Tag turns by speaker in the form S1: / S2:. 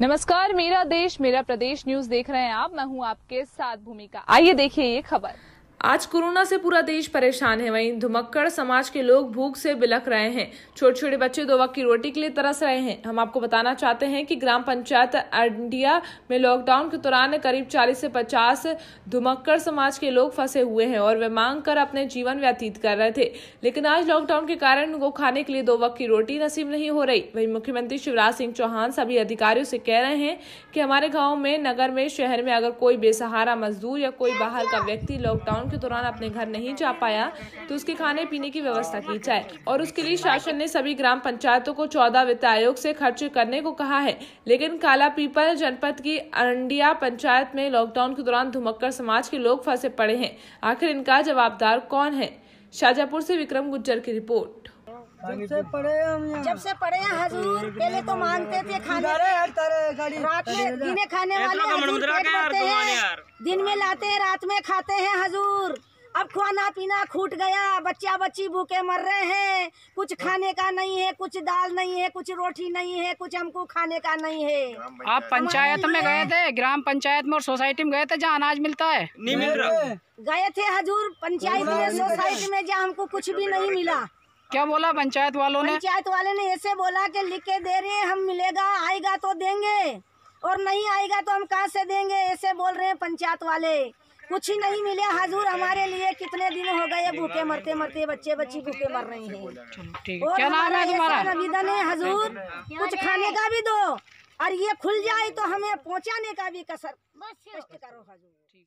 S1: नमस्कार मेरा देश मेरा प्रदेश न्यूज देख रहे हैं आप मैं हूं आपके साथ भूमिका आइए देखिए ये खबर आज कोरोना से पूरा देश परेशान है वहीं धुमक्कड़ समाज के लोग भूख से बिलख रहे हैं छोटे छोटे बच्चे दो वक्त की रोटी के लिए तरस रहे हैं हम आपको बताना चाहते हैं कि ग्राम पंचायत अंडिया में लॉकडाउन के दौरान करीब 40 से 50 धुमक्कड़ समाज के लोग फंसे हुए हैं और वे मांग कर अपने जीवन व्यतीत कर रहे थे लेकिन आज लॉकडाउन के कारण उनको खाने के लिए दो वक्त की रोटी नसीब नहीं हो रही वही मुख्यमंत्री शिवराज सिंह चौहान सभी अधिकारियों से कह रहे हैं कि हमारे गाँव में नगर में शहर में अगर कोई बेसहारा मजदूर या कोई बाहर का व्यक्ति लॉकडाउन के दौरान अपने घर नहीं जा पाया तो उसके खाने पीने की व्यवस्था की जाए और उसके लिए शासन ने सभी ग्राम पंचायतों को चौदह वित्त आयोग से खर्च करने को कहा है लेकिन काला पीपल जनपद की अरंडिया पंचायत में लॉकडाउन के दौरान धुमक्कर समाज के लोग फंसे पड़े हैं आखिर इनका जवाबदार कौन है शाजापुर से विक्रम गुज्जर की रिपोर्ट
S2: जब से पड़े जब से हैं हजूर पहले तो मानते थे खाने रात में दिने खाने वाले तो हजूर दिन में लाते हैं रात में खाते हैं हजूर सब खाना पीना खूट गया बच्चा बच्ची भूखे मर रहे हैं कुछ खाने का नहीं है कुछ दाल नहीं है कुछ रोटी नहीं है कुछ हमको खाने का नहीं है आप पंचायत में गए थे ग्राम पंचायत में और सोसाइटी में गए थे जहाँ अनाज मिलता है नहीं मिल रहा गए थे हजूर पंचायत में तो सोसाइटी में जहाँ हमको कुछ भी नहीं मिला क्या बोला पंचायत वालों ने पंचायत वाले ने ऐसे बोला की लिख के दे रहे हम मिलेगा आएगा तो देंगे और नहीं आएगा तो हम कहाँ से देंगे ऐसे बोल रहे हैं पंचायत वाले कुछ ही नहीं मिले हजूर हमारे लिए कितने दिन हो गए भूखे मरते मरते बच्चे बच्ची भूखे मर रही हैं निवेदन है हजूर कुछ खाने का भी दो और ये खुल जाए तो हमें पहुँचाने का भी कसर करो हजूर